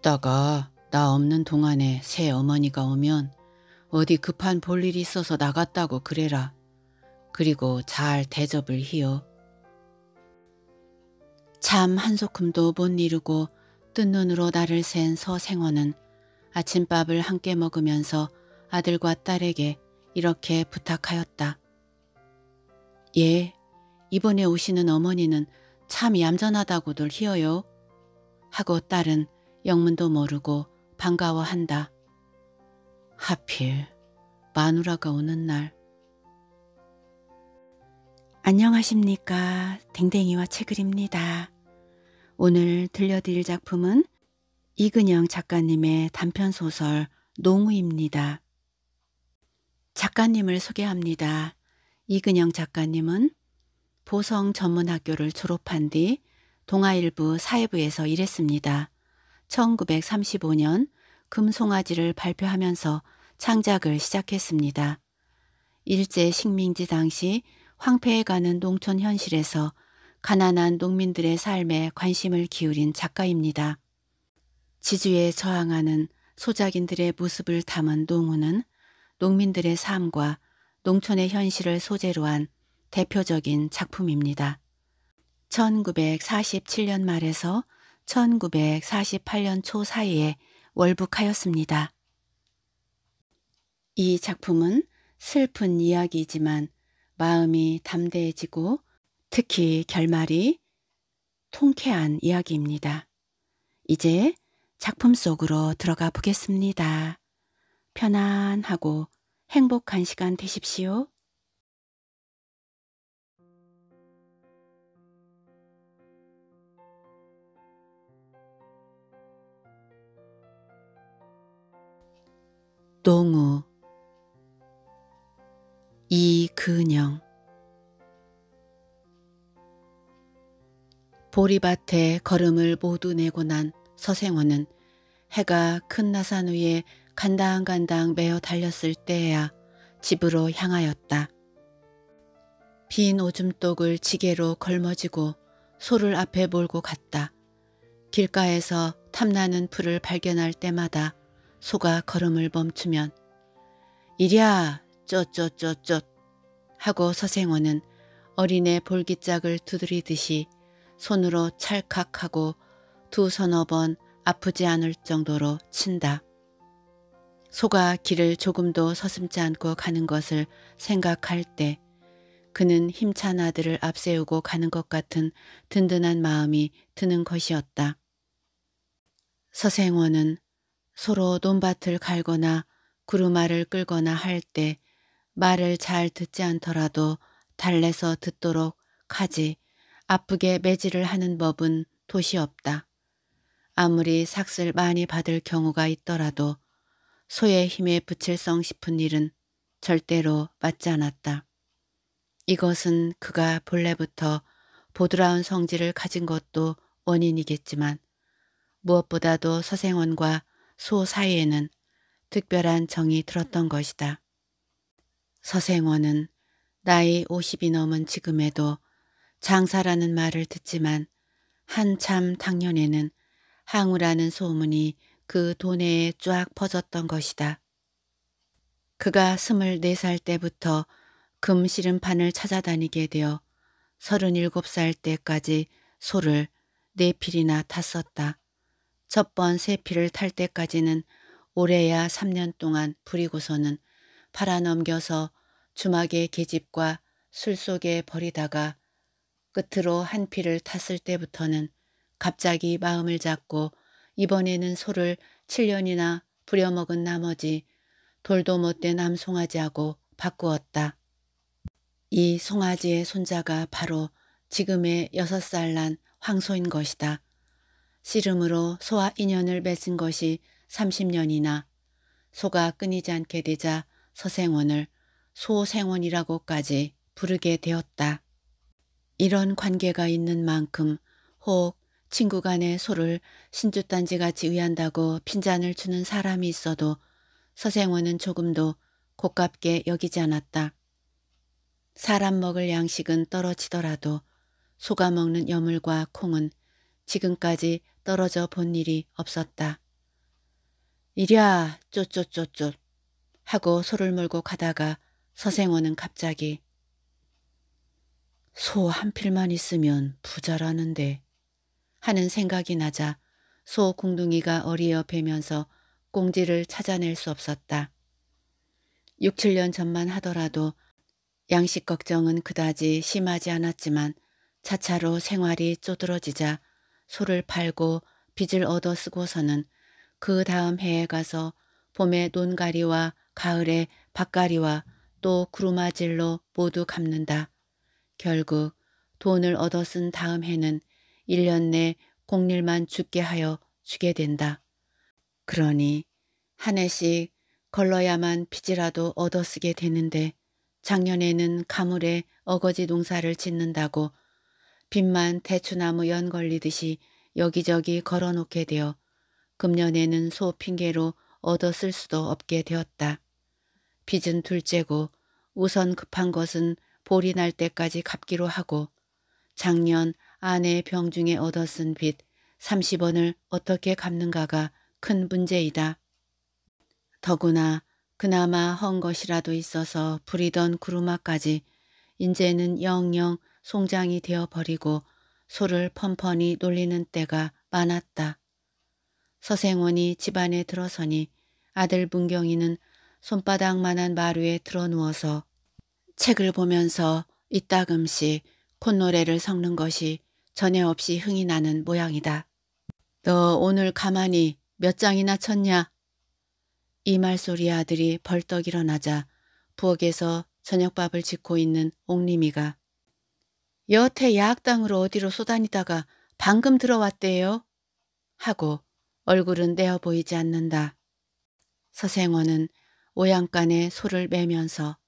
있다가 나 없는 동안에 새 어머니가 오면 어디 급한 볼일이 있어서 나갔다고 그래라. 그리고 잘 대접을 히요. 참 한소큼도 못 이루고 뜬 눈으로 나를 센 서생원은 아침밥을 함께 먹으면서 아들과 딸에게 이렇게 부탁하였다. 예, 이번에 오시는 어머니는 참 얌전하다고들 히어요. 하고 딸은 영문도 모르고 반가워한다. 하필 마누라가 오는 날. 안녕하십니까. 댕댕이와 책을입니다. 오늘 들려드릴 작품은 이근영 작가님의 단편소설 농우입니다. 작가님을 소개합니다. 이근영 작가님은 보성 전문학교를 졸업한 뒤 동아일부 사회부에서 일했습니다. 1935년 금송아지를 발표하면서 창작을 시작했습니다. 일제 식민지 당시 황폐해가는 농촌 현실에서 가난한 농민들의 삶에 관심을 기울인 작가입니다. 지주에 저항하는 소작인들의 모습을 담은 농우는 농민들의 삶과 농촌의 현실을 소재로 한 대표적인 작품입니다. 1947년 말에서 1948년 초 사이에 월북하였습니다. 이 작품은 슬픈 이야기이지만 마음이 담대해지고 특히 결말이 통쾌한 이야기입니다. 이제 작품 속으로 들어가 보겠습니다. 편안하고 행복한 시간 되십시오. 노우 이그영 보리밭에 걸음을 모두 내고 난 서생원은 해가 큰 나산 위에 간당간당 메어 달렸을 때에야 집으로 향하였다. 빈 오줌독을 지게로 걸머지고 소를 앞에 몰고 갔다. 길가에서 탐나는 풀을 발견할 때마다 소가 걸음을 멈추면 이랴 쩌쩌쩌쩌 하고 서생원은 어린애 볼기짝을 두드리듯이 손으로 찰칵하고 두 서너 번 아프지 않을 정도로 친다. 소가 길을 조금도 서슴지 않고 가는 것을 생각할 때 그는 힘찬 아들을 앞세우고 가는 것 같은 든든한 마음이 드는 것이었다. 서생원은 서로 논밭을 갈거나 구루마를 끌거나 할 때 말을 잘 듣지 않더라도 달래서 듣도록 하지 아프게 매질을 하는 법은 도시 없다. 아무리 삭슬 많이 받을 경우가 있더라도 소의 힘에 부칠성 싶은 일은 절대로 맞지 않았다. 이것은 그가 본래부터 보드라운 성질을 가진 것도 원인이겠지만 무엇보다도 서생원과 소 사이에는 특별한 정이 들었던 것이다. 서생원은 나이 50이 넘은 지금에도 장사라는 말을 듣지만 한참 당년에는 항우라는 소문이 그 도내에 쫙 퍼졌던 것이다. 그가 24살 때부터 금시름판을 찾아다니게 되어 37살 때까지 소를 네 필이나 탔었다. 첫번 새피를 탈 때까지는 올해야 3년 동안 부리고서는 팔아넘겨서 주막의 계집과 술 속에 버리다가 끝으로 한 피를 탔을 때부터는 갑자기 마음을 잡고 이번에는 소를 7년이나 부려먹은 나머지 돌도 못된 암송아지하고 바꾸었다. 이 송아지의 손자가 바로 지금의 여섯 살 난 황소인 것이다. 씨름으로 소와 인연을 맺은 것이 30년이나 소가 끊이지 않게 되자 서생원을 소생원이라고까지 부르게 되었다. 이런 관계가 있는 만큼 혹 친구 간의 소를 신주단지같이 의한다고 핀잔을 주는 사람이 있어도 서생원은 조금도 고깝게 여기지 않았다. 사람 먹을 양식은 떨어지더라도 소가 먹는 여물과 콩은 지금까지 떨어져 본 일이 없었다. 이랴 쫓쫓쫓쫓 하고 소를 몰고 가다가 서생원은 갑자기 소 한 필만 있으면 부자라는데 하는 생각이 나자 소 궁둥이가 어리어 베면서 꽁지를 찾아낼 수 없었다. 6, 7년 전만 하더라도 양식 걱정은 그다지 심하지 않았지만 차차로 생활이 쪼들어지자 소를 팔고 빚을 얻어 쓰고서는 그 다음 해에 가서 봄에 논가리와 가을에 밭가리와 또 구루마질로 모두 갚는다. 결국 돈을 얻어 쓴 다음 해는 1년 내 공일만 죽게 하여 주게 된다. 그러니 한 해씩 걸러야만 빚이라도 얻어 쓰게 되는데 작년에는 가물에 어거지 농사를 짓는다고 빛만 대추나무 연 걸리듯이 여기저기 걸어놓게 되어 금년에는 소 핑계로 얻어 쓸 수도 없게 되었다. 빚은 둘째고 우선 급한 것은 볼이 날 때까지 갚기로 하고 작년 아내 병중에 얻어 쓴 빚 30원을 어떻게 갚는가가 큰 문제이다. 더구나 그나마 헌 것이라도 있어서 부리던 구루마까지 인제는 영영 송장이 되어버리고 소를 펀펀히 놀리는 때가 많았다. 서생원이 집안에 들어서니 아들 문경이는 손바닥만한 마루에 들어누워서 책을 보면서 이따금씩 콧노래를 섞는 것이 전에 없이 흥이 나는 모양이다. 너 오늘 가만히 몇 장이나 쳤냐? 이 말소리 아들이 벌떡 일어나자 부엌에서 저녁밥을 짓고 있는 옥림이가 여태 야학당으로 어디로 쏘다니다가 방금 들어왔대요. 하고 얼굴은 내어 보이지 않는다. 서생원은 오양간에 소를 매면서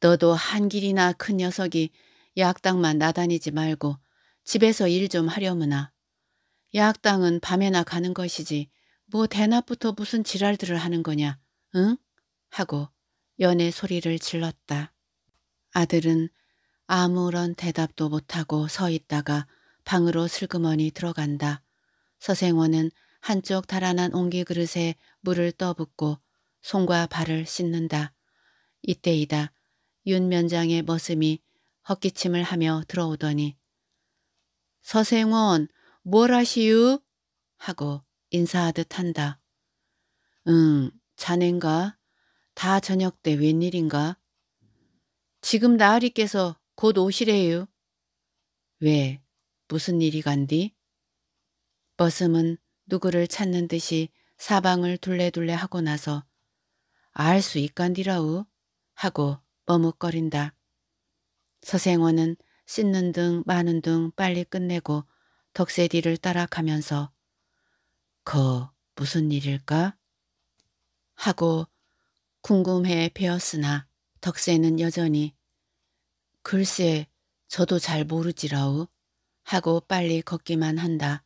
너도 한 길이나 큰 녀석이 야학당만 나다니지 말고 집에서 일 좀 하려무나. 야학당은 밤에나 가는 것이지 뭐 대낮부터 무슨 지랄들을 하는 거냐, 응? 하고 연애 소리를 질렀다. 아들은 아무런 대답도 못하고 서 있다가 방으로 슬그머니 들어간다. 서생원은 한쪽 달아난 옹기 그릇에 물을 떠붓고 손과 발을 씻는다. 이때이다. 윤면장의 머슴이 헛기침을 하며 들어오더니 서생원 뭘 하시유? 하고 인사하듯 한다. 응, 자넨가? 다 저녁 때 웬일인가? 지금 나으리께서 곧 오시래요. 왜? 무슨 일이 간디? 버슴은 누구를 찾는 듯이 사방을 둘레둘레 하고 나서 알 수 있간디라우 하고 머뭇거린다. 서생원은 씻는 등 마는 등 빨리 끝내고 덕세 뒤를 따라가면서 거 무슨 일일까? 하고 궁금해 배었으나 덕세는 여전히 글쎄 저도 잘 모르지라우 하고 빨리 걷기만 한다.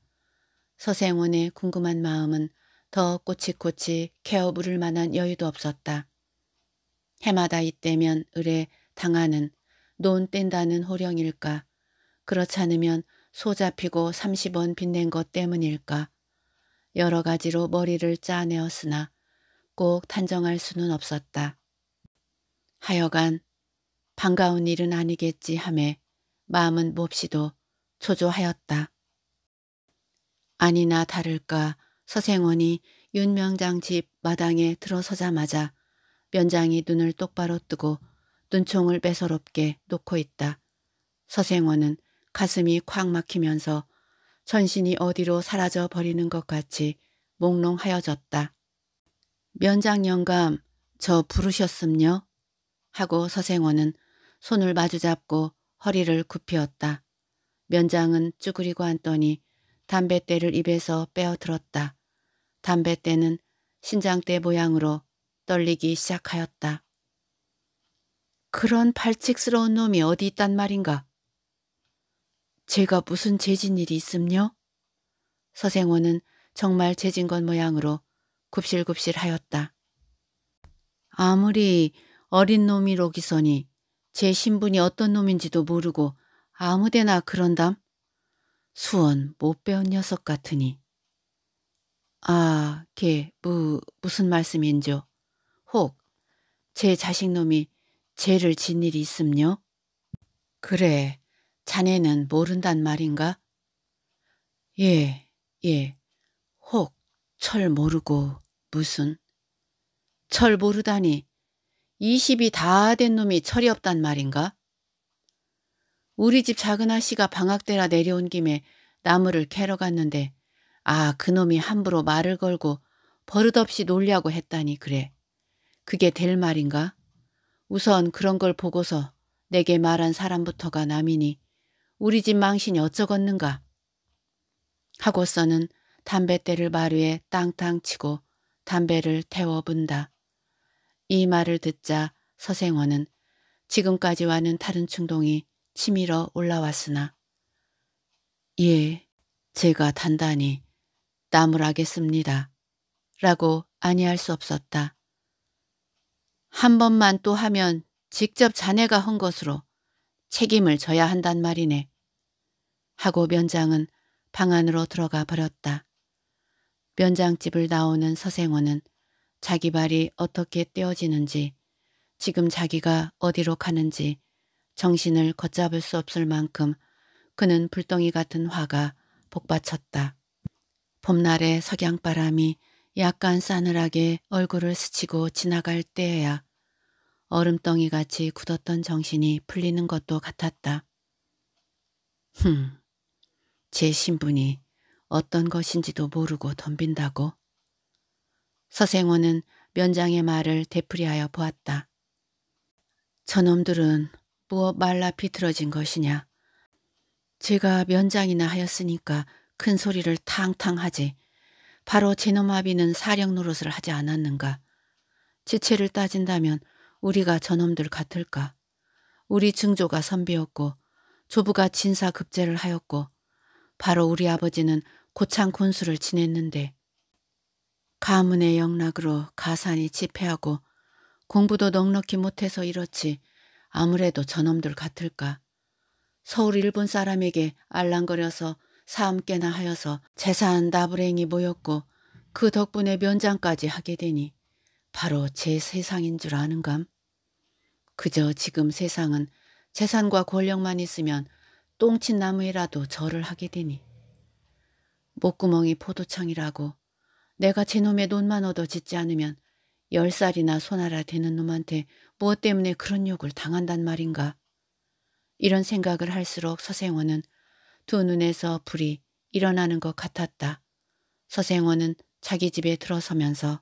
서생원의 궁금한 마음은 더 꼬치꼬치 케어 부를 만한 여유도 없었다. 해마다 이때면 을에 당하는 논 뗀다는 호령일까 그렇지 않으면 소 잡히고 30원 빚낸 것 때문일까 여러 가지로 머리를 짜내었으나 꼭 단정할 수는 없었다. 하여간 반가운 일은 아니겠지 하매 마음은 몹시도 초조하였다. 아니나 다를까 서생원이 윤명장 집 마당에 들어서자마자 면장이 눈을 똑바로 뜨고 눈총을 매서롭게 놓고 있다. 서생원은 가슴이 콱 막히면서 전신이 어디로 사라져 버리는 것 같이 몽롱하여졌다. 면장 영감 저 부르셨음요? 하고 서생원은 손을 마주잡고 허리를 굽히었다. 면장은 쭈그리고 앉더니 담뱃대를 입에서 빼어들었다. 담뱃대는 신장대 모양으로 떨리기 시작하였다. 그런 발칙스러운 놈이 어디 있단 말인가? 제가 무슨 재진 일이 있음요? 서생호는 정말 재진 건 모양으로 굽실굽실하였다. 아무리 어린 놈이로기서니 제 신분이 어떤 놈인지도 모르고 아무데나 그런담. 수원 못 배운 녀석 같으니. 아, 걔, 무, 무슨 말씀인죠? 혹, 제 자식놈이 죄를 진 일이 있음요? 그래, 자네는 모른단 말인가? 예, 예, 혹, 철 모르고, 무슨. 철 모르다니, 20이 다 된 놈이 철이 없단 말인가? 우리 집 작은 아씨가 방학 때라 내려온 김에 나무를 캐러 갔는데 아 그놈이 함부로 말을 걸고 버릇없이 놀려고 했다니 그래. 그게 될 말인가? 우선 그런 걸 보고서 내게 말한 사람부터가 남이니 우리 집 망신이 어쩌겠는가? 하고서는 담뱃대를 마루에 땅땅 치고 담배를 태워 분다. 이 말을 듣자 서생원은 지금까지와는 다른 충동이 치밀어 올라왔으나 예, 제가 단단히 땀을 하겠습니다. 라고 아니할 수 없었다. 한 번만 또 하면 직접 자네가 헌 것으로 책임을 져야 한단 말이네. 하고 면장은 방 안으로 들어가 버렸다. 면장집을 나오는 서생원은 자기 발이 어떻게 떼어지는지 지금 자기가 어디로 가는지 정신을 걷잡을 수 없을 만큼 그는 불덩이 같은 화가 복받쳤다. 봄날의 석양바람이 약간 싸늘하게 얼굴을 스치고 지나갈 때에야 얼음덩이같이 굳었던 정신이 풀리는 것도 같았다. 흠, 제 신분이 어떤 것인지도 모르고 덤빈다고? 서생호는 면장의 말을 되풀이하여 보았다. 저놈들은 무엇 말라 비틀어진 것이냐. 제가 면장이나 하였으니까 큰 소리를 탕탕 하지. 바로 제놈 아비는 사령 노릇을 하지 않았는가. 지체를 따진다면 우리가 저놈들 같을까. 우리 증조가 선비였고 조부가 진사급제를 하였고 바로 우리 아버지는 고창 군수를 지냈는데 가문의 영락으로 가산이 지폐하고 공부도 넉넉히 못해서 이렇지 아무래도 저놈들 같을까. 서울 일본 사람에게 알랑거려서 사암깨나 하여서 재산 나불행이 모였고 그 덕분에 면장까지 하게 되니 바로 제 세상인 줄 아는감. 그저 지금 세상은 재산과 권력만 있으면 똥친 나무이라도 절을 하게 되니 목구멍이 포도청이라고 내가 제놈의 논만 얻어 짓지 않으면 열살이나 소나라 되는 놈한테 무엇 때문에 그런 욕을 당한단 말인가. 이런 생각을 할수록 서생원은 두 눈에서 불이 일어나는 것 같았다. 서생원은 자기 집에 들어서면서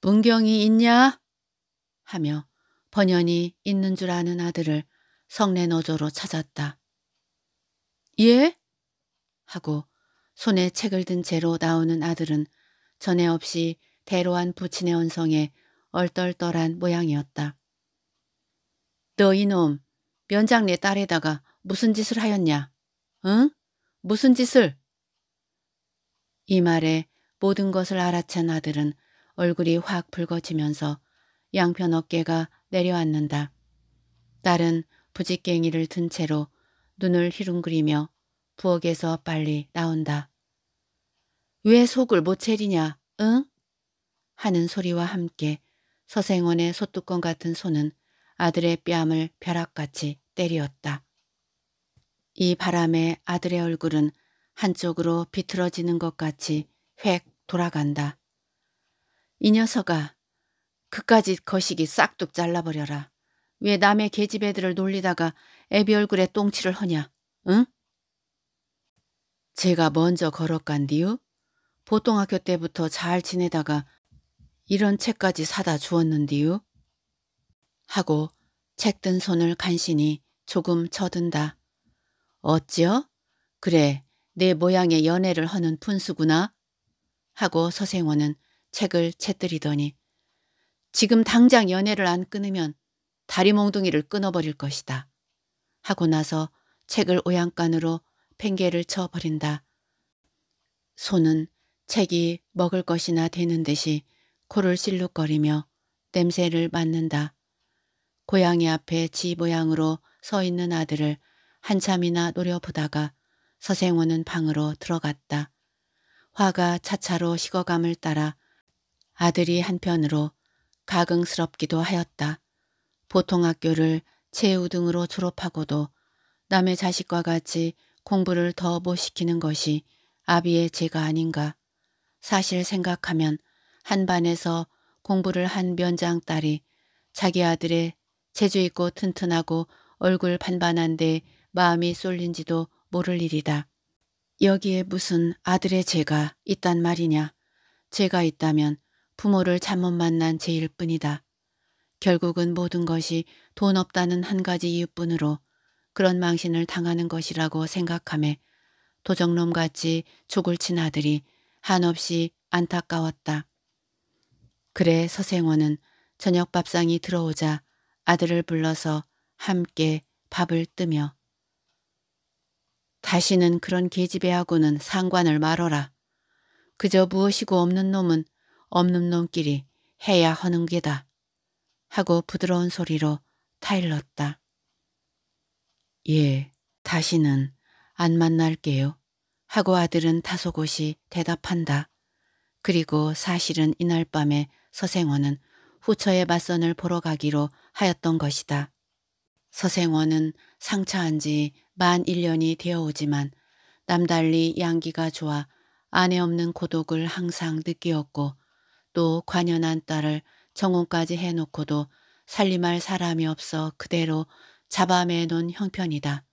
문경이 있냐? 하며 번연이 있는 줄 아는 아들을 성내 너조로 찾았다. 예? 하고 손에 책을 든 채로 나오는 아들은 전에 없이 대로한 부친의 언성에 얼떨떨한 모양이었다. 너 이놈, 면장 내 딸에다가 무슨 짓을 하였냐? 응? 무슨 짓을? 이 말에 모든 것을 알아챈 아들은 얼굴이 확 붉어지면서 양편 어깨가 내려앉는다. 딸은 부지깽이를 든 채로 눈을 휘룽그리며 부엌에서 빨리 나온다. 왜 속을 못 차리냐, 응? 하는 소리와 함께 서생원의 소뚜껑 같은 손은 아들의 뺨을 벼락같이 때리었다. 이 바람에 아들의 얼굴은 한쪽으로 비틀어지는 것 같이 획 돌아간다. 이 녀석아, 그까지 거시기 싹둑 잘라버려라. 왜 남의 계집 애들을 놀리다가 애비 얼굴에 똥칠을 허냐, 응? 제가 먼저 걸어간 디유 보통학교 때부터 잘 지내다가 이런 책까지 사다 주었는디유 하고 책 든 손을 간신히 조금 쳐든다. 어찌요? 그래 내 모양의 연애를 하는 분수구나 하고 서생원은 책을 채뜨리더니 지금 당장 연애를 안 끊으면 다리 몽둥이를 끊어버릴 것이다. 하고 나서 책을 오양간으로 팽개를 쳐버린다. 손은 책이 먹을 것이나 되는 듯이 코를 실룩거리며 냄새를 맡는다. 고양이 앞에 지 모양으로 서 있는 아들을 한참이나 노려보다가 서생호는 방으로 들어갔다. 화가 차차로 식어감을 따라 아들이 한편으로 가긍스럽기도 하였다. 보통 학교를 최우등으로 졸업하고도 남의 자식과 같이 공부를 더 못 시키는 것이 아비의 죄가 아닌가. 사실 생각하면 한 반에서 공부를 한 면장 딸이 자기 아들의 재주 있고 튼튼하고 얼굴 반반한데 마음이 쏠린지도 모를 일이다. 여기에 무슨 아들의 죄가 있단 말이냐. 죄가 있다면 부모를 잘못 만난 죄일 뿐이다. 결국은 모든 것이 돈 없다는 한 가지 이유뿐으로 그런 망신을 당하는 것이라고 생각함에 도적놈같이 족을 친 아들이 한없이 안타까웠다. 그래 서생원은 저녁 밥상이 들어오자 아들을 불러서 함께 밥을 뜨며 다시는 그런 계집애하고는 상관을 말어라. 그저 무엇이고 없는 놈은 없는 놈끼리 해야 하는 게다. 하고 부드러운 소리로 타일렀다. 예, 다시는 안 만날게요. 하고 아들은 다소곳이 대답한다. 그리고 사실은 이날 밤에 서생원은 후처의 맞선을 보러 가기로 하였던 것이다. 서생원은 상차한 지 만 1년이 되어오지만 남달리 양기가 좋아 아내 없는 고독을 항상 느끼었고 또 관연한 딸을 정혼까지 해놓고도 살림할 사람이 없어 그대로 잡아매 놓은 형편이다.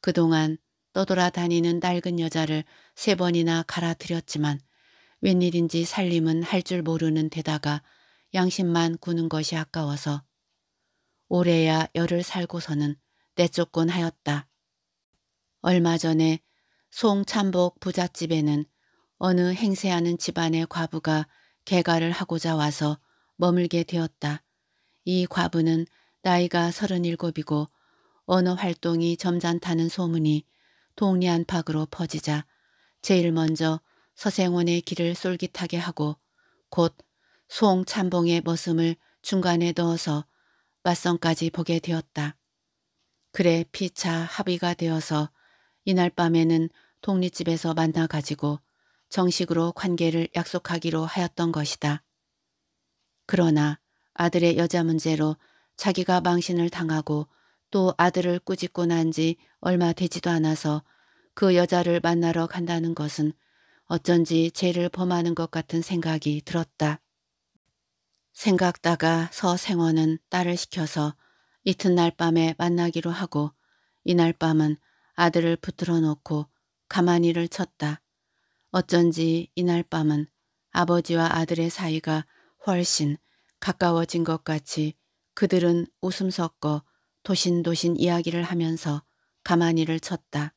그동안 떠돌아다니는 낡은 여자를 세 번이나 갈아들였지만 웬일인지 살림은 할 줄 모르는 데다가 양심만 구는 것이 아까워서 올해야 열을 살고서는 내쫓곤 하였다. 얼마 전에 송참복 부잣집에는 어느 행세하는 집안의 과부가 개가를 하고자 와서 머물게 되었다. 이 과부는 나이가 서른일곱이고 언어 활동이 점잖다는 소문이 동리 안팎으로 퍼지자 제일 먼저 서생원의 길을 쏠깃하게 하고 곧 송참봉의 머슴을 중간에 넣어서 맞선까지 보게 되었다. 그래 피차 합의가 되어서 이날 밤에는 독립집에서 만나가지고 정식으로 관계를 약속하기로 하였던 것이다. 그러나 아들의 여자 문제로 자기가 망신을 당하고 또 아들을 꾸짖고 난 지 얼마 되지도 않아서 그 여자를 만나러 간다는 것은 어쩐지 죄를 범하는 것 같은 생각이 들었다. 생각다가 서생원은 딸을 시켜서 이튿날 밤에 만나기로 하고 이날 밤은 아들을 붙들어 놓고 가만히를 쳤다. 어쩐지 이날 밤은 아버지와 아들의 사이가 훨씬 가까워진 것 같이 그들은 웃음 섞어 도신도신 이야기를 하면서 가만히를 쳤다.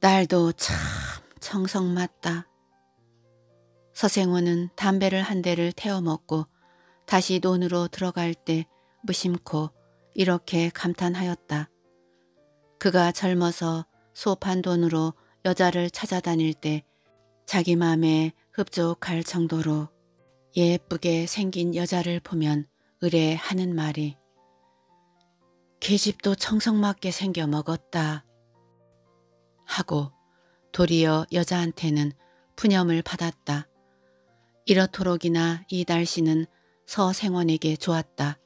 날도참 청성 맞다. 서생원은 담배를 한 대를 태워 먹고 다시 논으로 들어갈 때 무심코 이렇게 감탄하였다. 그가 젊어서 소판돈으로 여자를 찾아다닐 때 자기 마음에 흡족할 정도로 예쁘게 생긴 여자를 보면 의뢰하는 말이 계집도 청성맞게 생겨 먹었다 하고 도리어 여자한테는 푸념을 받았다. 이렇도록이나 이 날씨는 서생원에게 좋았다.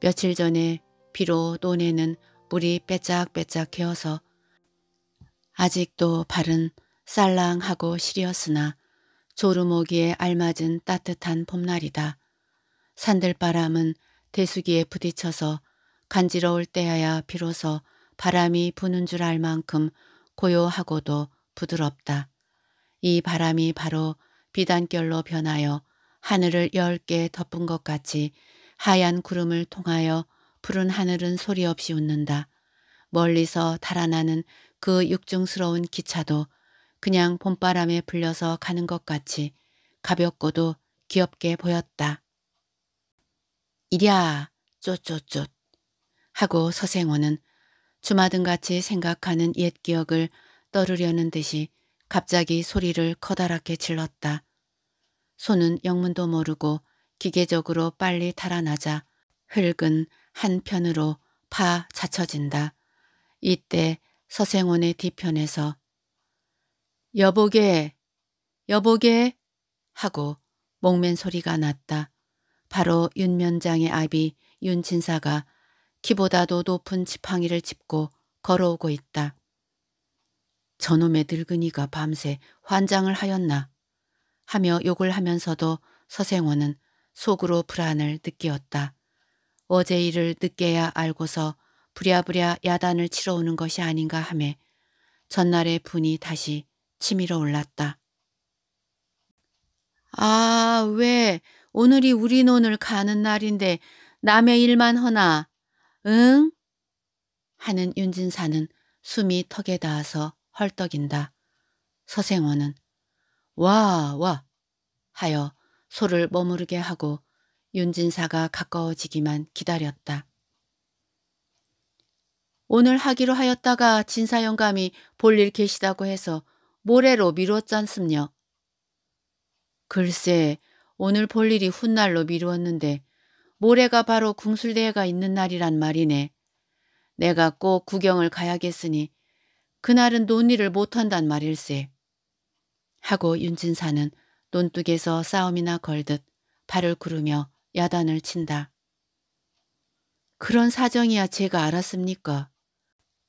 며칠 전에 비로 논에는 물이 빼짝빼짝 개어서 아직도 발은 쌀랑하고 시렸으나 조르모기에 알맞은 따뜻한 봄날이다. 산들바람은 대수기에 부딪혀서 간지러울 때야 야 비로소 바람이 부는 줄 알 만큼 고요하고도 부드럽다. 이 바람이 바로 비단결로 변하여 하늘을 열 개 덮은 것 같이 하얀 구름을 통하여 푸른 하늘은 소리 없이 웃는다. 멀리서 달아나는 그 육중스러운 기차도 그냥 봄바람에 불려서 가는 것 같이 가볍고도 귀엽게 보였다. 이랴 쫓쫓쫓 하고 서생원은 주마등같이 생각하는 옛 기억을 떠르려는 듯이 갑자기 소리를 커다랗게 질렀다. 손은 영문도 모르고 기계적으로 빨리 달아나자 흙은 한편으로 파 자처진다. 이때 서생원의 뒤편에서 여보게 여보게 하고 목맨 소리가 났다. 바로 윤면장의 아비 윤진사가 키보다도 높은 지팡이를 짚고 걸어오고 있다. 저놈의 늙은이가 밤새 환장을 하였나. 하며 욕을 하면서도 서생원은 속으로 불안을 느끼었다. 어제 일을 늦게야 알고서 부랴부랴 야단을 치러오는 것이 아닌가 하매 전날의 분이 다시 치밀어 올랐다. 아, 왜 오늘이 우리 논을 가는 날인데 남의 일만 허나, 응? 하는 윤진사는 숨이 턱에 닿아서 헐떡인다. 서생원은 와, 와 하여 소를 머무르게 하고 윤진사가 가까워지기만 기다렸다. 오늘 하기로 하였다가 진사 영감이 볼일 계시다고 해서 모레로 미루었잖습녀. 글쎄 오늘 볼 일이 훗날로 미루었는데 모레가 바로 궁술대회가 있는 날이란 말이네. 내가 꼭 구경을 가야겠으니 그날은 논의를 못한단 말일세. 하고 윤진사는 논둑에서 싸움이나 걸듯 발을 구르며 야단을 친다. 그런 사정이야 제가 알았습니까?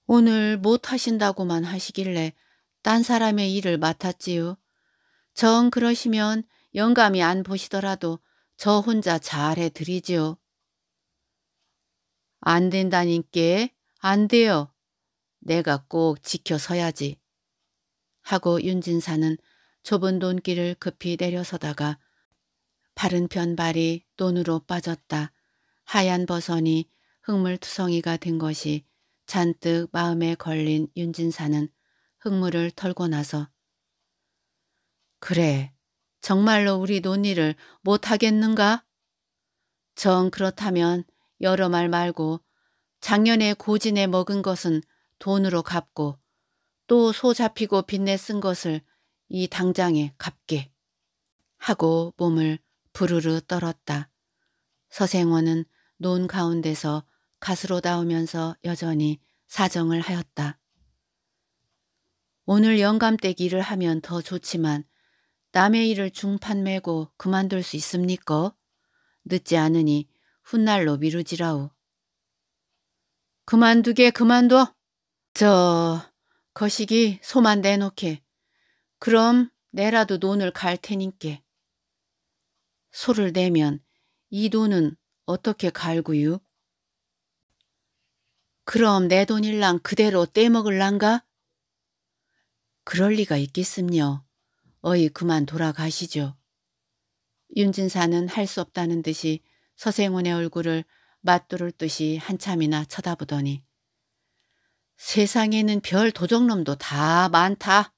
오늘 못 하신다고만 하시길래 딴 사람의 일을 맡았지요. 정 그러시면 영감이 안 보시더라도 저 혼자 잘해드리지요. 안 된다니께 안 돼요. 내가 꼭 지켜서야지. 하고 윤진사는 좁은 돈길을 급히 내려서다가 바른 편 발이 돈으로 빠졌다. 하얀 버선이 흙물투성이가 된 것이 잔뜩 마음에 걸린 윤진사는 흙물을 털고 나서 그래, 정말로 우리 논의를 못하겠는가? 전 그렇다면 여러 말 말고 작년에 고진에 먹은 것은 돈으로 갚고 또 소 잡히고 빚내 쓴 것을 이 당장에 갚게 하고 몸을 부르르 떨었다. 서생원은 논 가운데서 가스로 닿으면서 여전히 사정을 하였다. 오늘 영감댁 일을 하면 더 좋지만 남의 일을 중판 메고 그만둘 수 있습니까? 늦지 않으니 훗날로 미루지라우. 그만두게 그만둬. 저 거시기 소만 내놓게. 그럼 내라도 논을 갈테니께 소를 내면 이 돈은 어떻게 갈구유? 그럼 내 돈일랑 그대로 떼먹을란가? 그럴 리가 있겠음요. 어이 그만 돌아가시죠. 윤진사는 할 수 없다는 듯이 서생원의 얼굴을 맞두를 듯이 한참이나 쳐다보더니 세상에는 별 도적놈도 다 많다.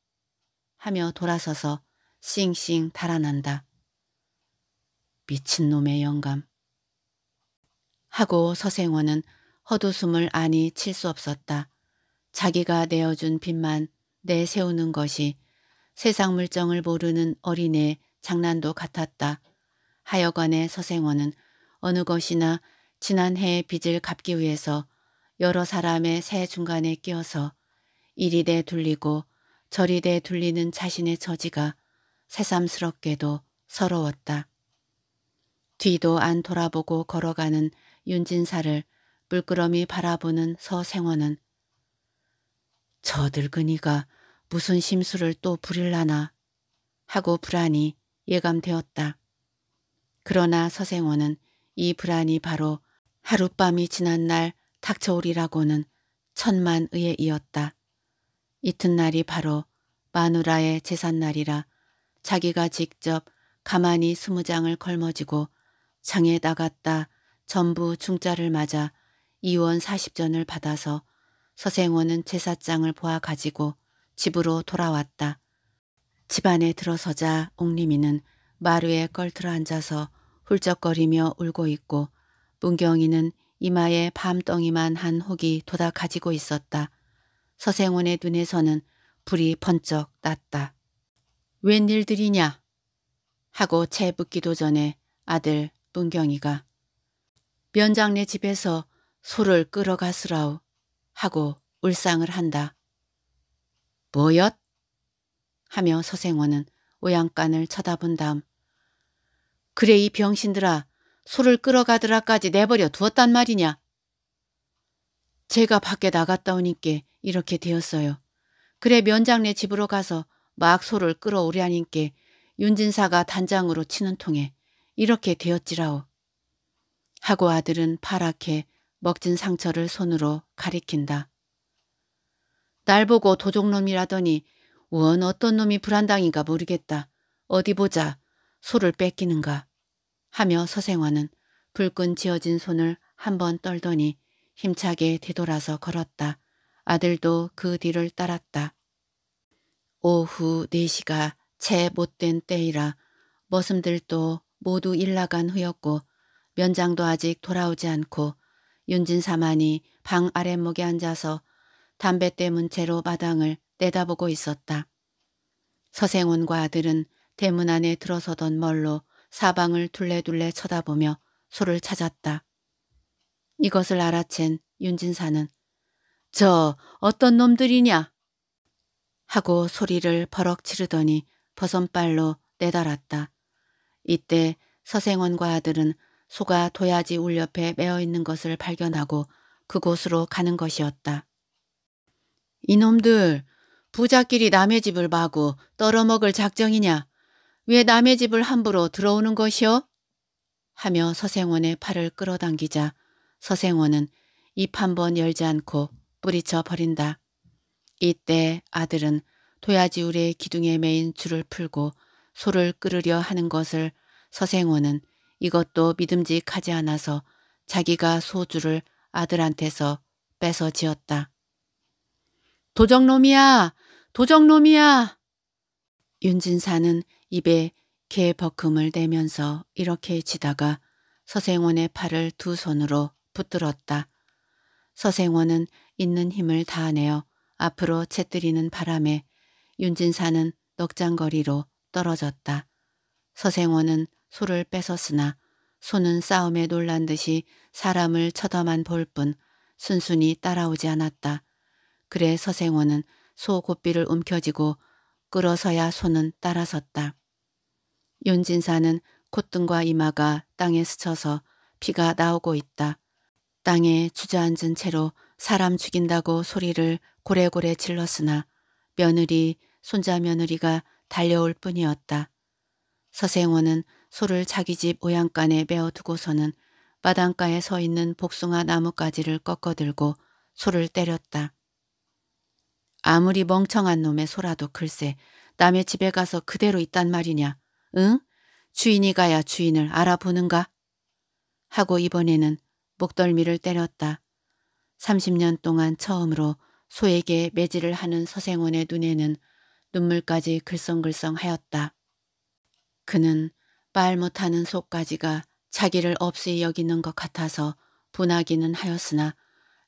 하며 돌아서서 씽씽 달아난다. 미친놈의 영감. 하고 서생원은 헛웃음을 아니 칠 수 없었다. 자기가 내어준 빚만 내세우는 것이 세상 물정을 모르는 어린애 장난도 같았다. 하여간에 서생원은 어느 것이나 지난해의 빚을 갚기 위해서 여러 사람의 새 중간에 끼어서 이리대 둘리고 저리대 둘리는 자신의 처지가 새삼스럽게도 서러웠다. 뒤도 안 돌아보고 걸어가는 윤진사를 물끄러미 바라보는 서생원은 저 늙은이가 무슨 심술을 또 부릴라나 하고 불안이 예감되었다. 그러나 서생원은 이 불안이 바로 하룻밤이 지난 날 닥쳐오리라고는 천만 의에 이었다. 이튿날이 바로 마누라의 제삿날이라 자기가 직접 가만히 스무 장을 걸머지고 장에 나갔다 전부 중자를 맞아 이원 40전을 받아서 서생원은 제사장을 보아 가지고 집으로 돌아왔다. 집안에 들어서자 옥림이는 마루에 껄들어 앉아서 훌쩍거리며 울고 있고 문경이는 이마에 밤덩이만 한 혹이 돋아 가지고 있었다. 서생원의 눈에서는 불이 번쩍 났다. 웬일들이냐? 하고 채붙기도 전에 아들 문경이가 면장네 집에서 소를 끌어가스라우 하고 울상을 한다. 뭐였? 하며 서생원은 오양간을 쳐다본 다음 그래 이 병신들아 소를 끌어가더라까지 내버려 두었단 말이냐? 제가 밖에 나갔다 오니께 이렇게 되었어요. 그래 면장네 집으로 가서 막 소를 끌어오려니께 윤진사가 단장으로 치는 통에 이렇게 되었지라오. 하고 아들은 파랗게 먹진 상처를 손으로 가리킨다. 날 보고 도적놈이라더니 원 어떤 놈이 불안당인가 모르겠다. 어디 보자. 소를 뺏기는가. 하며 서생화는 불끈 지어진 손을 한 번 떨더니 힘차게 되돌아서 걸었다. 아들도 그 뒤를 따랐다. 오후 4시가 채 못된 때이라 머슴들도 모두 일나간 후였고 면장도 아직 돌아오지 않고 윤진사만이 방 아랫목에 앉아서 담배대 문채로 마당을 내다보고 있었다. 서생원과 아들은 대문 안에 들어서던 멀로 사방을 둘레둘레 쳐다보며 소를 찾았다. 이것을 알아챈 윤진사는 저 어떤 놈들이냐? 하고 소리를 버럭 치르더니 버선발로 내달았다. 이때 서생원과 아들은 소가 도야지 울 옆에 매어 있는 것을 발견하고 그곳으로 가는 것이었다. 이놈들 부자끼리 남의 집을 마구 떨어먹을 작정이냐? 왜 남의 집을 함부로 들어오는 것이오? 하며 서생원의 팔을 끌어당기자 서생원은 입 한 번 열지 않고 뿌리쳐 버린다. 이때 아들은 도야지울의 기둥에 메인 줄을 풀고 소를 끌으려 하는 것을 서생원은 이것도 믿음직하지 않아서 자기가 소주를 아들한테서 뺏어 지었다. 도적놈이야! 도적놈이야! 윤진사는 입에 개 버금을 내면서 이렇게 지다가 서생원의 팔을 두 손으로 붙들었다. 서생원은 있는 힘을 다내어 하 앞으로 채뜨리는 바람에 윤진사는 넉장거리로 떨어졌다. 서생원은 소를 뺏었으나 소는 싸움에 놀란 듯이 사람을 쳐다만 볼 뿐 순순히 따라오지 않았다. 그래 서생원은 소 고삐를 움켜쥐고 끌어서야 소는 따라섰다. 윤진사는 콧등과 이마가 땅에 스쳐서 피가 나오고 있다. 땅에 주저앉은 채로 사람 죽인다고 소리를 고래고래 질렀으나 며느리, 손자 며느리가 달려올 뿐이었다. 서생원은 소를 자기 집 오양간에 메어두고서는 마당가에 서 있는 복숭아 나뭇가지를 꺾어들고 소를 때렸다. 아무리 멍청한 놈의 소라도 글쎄 남의 집에 가서 그대로 있단 말이냐. 응? 주인이 가야 주인을 알아보는가? 하고 이번에는 목덜미를 때렸다. 30년 동안 처음으로 소에게 매질을 하는 서생원의 눈에는 눈물까지 글썽글썽하였다. 그는 말 못하는 속까지가 자기를 없이 여기는 것 같아서 분하기는 하였으나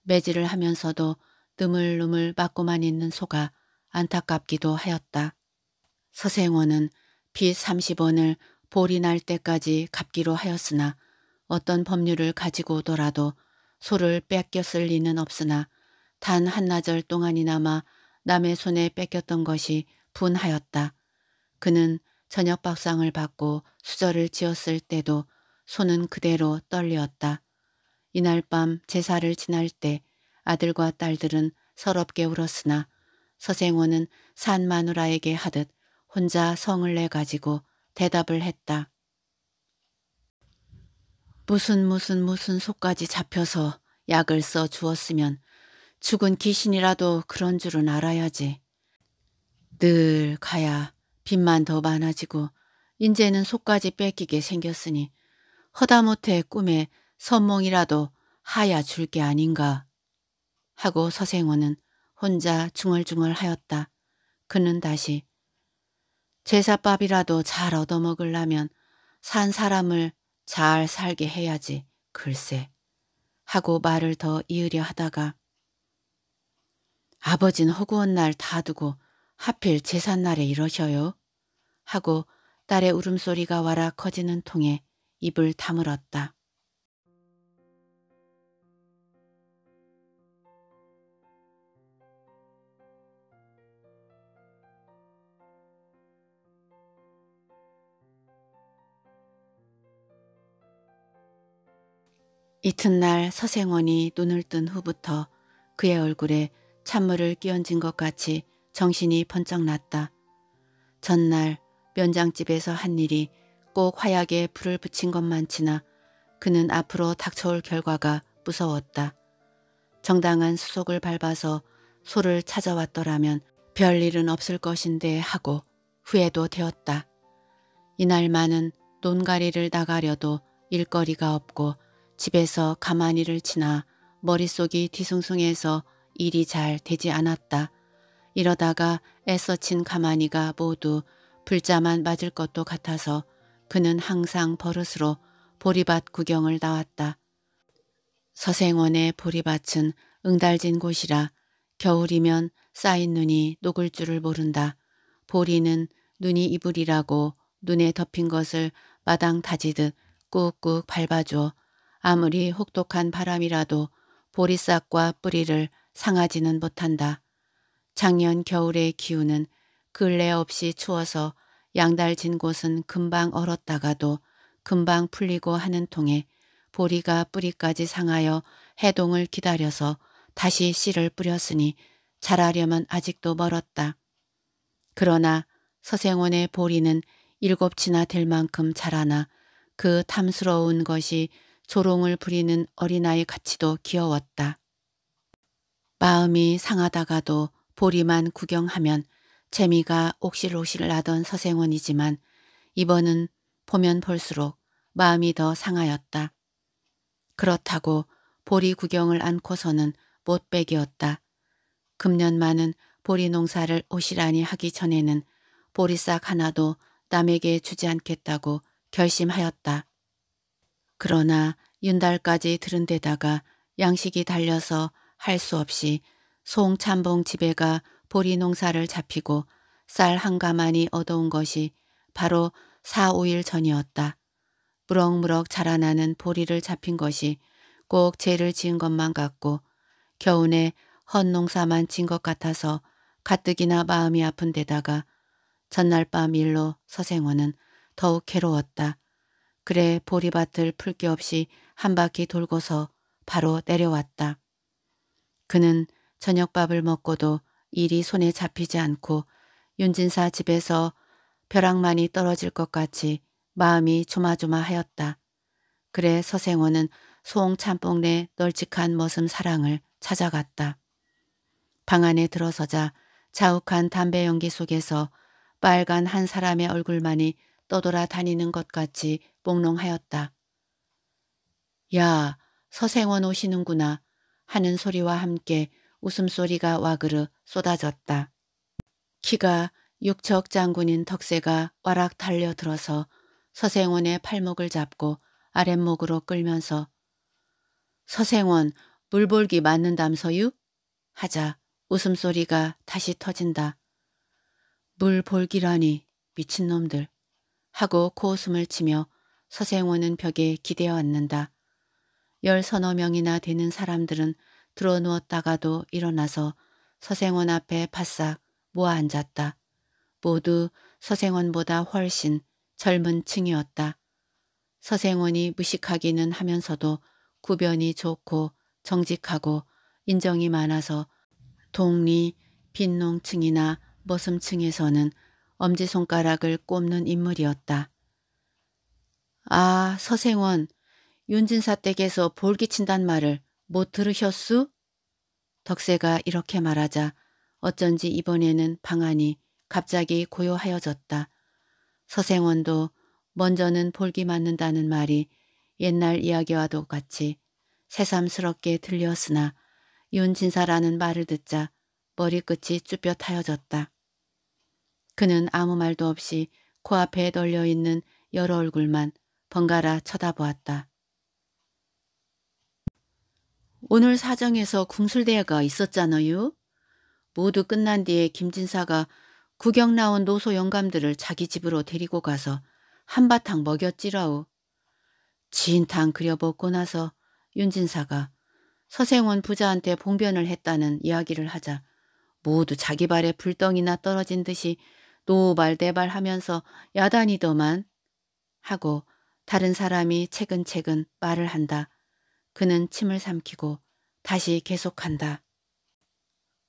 매질을 하면서도 느물느물 맞고만 있는 소가 안타깝기도 하였다. 서생원은 빚 30원을 볼이 날 때까지 갚기로 하였으나 어떤 법률을 가지고 오더라도 소를 뺏겼을 리는 없으나 단 한나절 동안이나마 남의 손에 뺏겼던 것이 분하였다. 그는 저녁 밥상을 받고 수저를 지었을 때도 손은 그대로 떨리었다. 이날 밤 제사를 지날 때 아들과 딸들은 서럽게 울었으나 서생호는 산 마누라에게 하듯 혼자 성을 내 가지고 대답을 했다. 무슨 무슨 무슨 속까지 잡혀서 약을 써 주었으면 죽은 귀신이라도 그런 줄은 알아야지. 늘 가야 빚만 더 많아지고 인제는 속까지 뺏기게 생겼으니 허다못해 꿈에 선몽이라도 하야 줄 게 아닌가 하고 서생원은 혼자 중얼중얼 하였다. 그는 다시 제사밥이라도 잘 얻어먹으려면 산 사람을 잘 살게 해야지 글쎄 하고 말을 더 이으려 하다가 아버진 허구한 날다 두고 하필 제삿날에 이러셔요 하고 딸의 울음소리가 와라 커지는 통에 입을 다물었다. 이튿날 서생원이 눈을 뜬 후부터 그의 얼굴에 찬물을 끼얹은 것 같이 정신이 번쩍 났다. 전날 면장집에서 한 일이 꼭 화약에 불을 붙인 것만치나 그는 앞으로 닥쳐올 결과가 무서웠다. 정당한 수속을 밟아서 소를 찾아왔더라면 별일은 없을 것인데 하고 후회도 되었다. 이날만은 논가리를 나가려도 일거리가 없고 집에서 가만히를 치나 머릿속이 뒤숭숭해서 일이 잘 되지 않았다. 이러다가 애써 친 가만히가 모두 불자만 맞을 것도 같아서 그는 항상 버릇으로 보리밭 구경을 나왔다. 서생원의 보리밭은 응달진 곳이라 겨울이면 쌓인 눈이 녹을 줄을 모른다. 보리는 눈이 이불이라고 눈에 덮인 것을 마당 다지듯 꾹꾹 밟아줘 아무리 혹독한 바람이라도 보리싹과 뿌리를 상하지는 못한다. 작년 겨울의 기운은 근래 없이 추워서 양달진 곳은 금방 얼었다가도 금방 풀리고 하는 통에 보리가 뿌리까지 상하여 해동을 기다려서 다시 씨를 뿌렸으니 자라려면 아직도 멀었다. 그러나 서생원의 보리는 일곱치나 될 만큼 자라나 그 탐스러운 것이 조롱을 부리는 어린아이 같이도 귀여웠다. 마음이 상하다가도 보리만 구경하면 재미가 옥실옥실 나던 서생원이지만 이번은 보면 볼수록 마음이 더 상하였다. 그렇다고 보리 구경을 안고서는 못빼기었다 금년만은 보리 농사를 오시라니 하기 전에는 보리싹 하나도 남에게 주지 않겠다고 결심하였다. 그러나 윤달까지 들은 데다가 양식이 달려서 할 수 없이 송참봉 집에가 보리 농사를 잡히고 쌀 한 가마니 얻어온 것이 바로 4, 5일 전이었다. 무럭무럭 자라나는 보리를 잡힌 것이 꼭 죄를 지은 것만 같고 겨우내 헌농사만진 것 같아서 가뜩이나 마음이 아픈 데다가 전날 밤 일로 서생원은 더욱 괴로웠다. 그래 보리밭을 풀 게 없이 한 바퀴 돌고서 바로 내려왔다. 그는 저녁밥을 먹고도 일이 손에 잡히지 않고 윤진사 집에서 벼락만이 떨어질 것 같이 마음이 조마조마하였다. 그래 서생원은 소참뽕내 널찍한 머슴 사랑을 찾아갔다. 방 안에 들어서자 자욱한 담배 연기 속에서 빨간 한 사람의 얼굴만이 떠돌아 다니는 것 같이 몽롱하였다. 야, 서생원 오시는구나 하는 소리와 함께 웃음소리가 와그르 쏟아졌다. 키가 육척 장군인 덕세가 와락 달려들어서 서생원의 팔목을 잡고 아랫목으로 끌면서 서생원 물볼기 맞는담서유? 하자 웃음소리가 다시 터진다. 물볼기라니 미친놈들. 하고 코웃음을 치며 서생원은 벽에 기대어 앉는다. 열 서너 명이나 되는 사람들은 들어 누웠다가도 일어나서 서생원 앞에 바싹 모아 앉았다. 모두 서생원보다 훨씬 젊은 층이었다. 서생원이 무식하기는 하면서도 구변이 좋고 정직하고 인정이 많아서 동리, 빈농층이나 머슴층에서는 엄지손가락을 꼽는 인물이었다. 아, 서생원, 윤진사 댁에서 볼기친단 말을 못 들으셨수? 덕세가 이렇게 말하자 어쩐지 이번에는 방안이 갑자기 고요하여졌다. 서생원도 먼저는 볼기 맞는다는 말이 옛날 이야기와도 같이 새삼스럽게 들렸으나 윤진사라는 말을 듣자 머리끝이 쭈뼛하여졌다. 그는 아무 말도 없이 코앞에 널려 있는 여러 얼굴만 번갈아 쳐다보았다. 오늘 사정에서 궁술대회가 있었잖아요. 모두 끝난 뒤에 김진사가 구경 나온 노소 영감들을 자기 집으로 데리고 가서 한바탕 먹였지라우. 진탕 그려먹고 나서 윤진사가 서생원 부자한테 봉변을 했다는 이야기를 하자 모두 자기 발에 불덩이나 떨어진 듯이 또 말대발하면서 야단이더만 하고 다른 사람이 채근채근 말을 한다. 그는 침을 삼키고 다시 계속한다.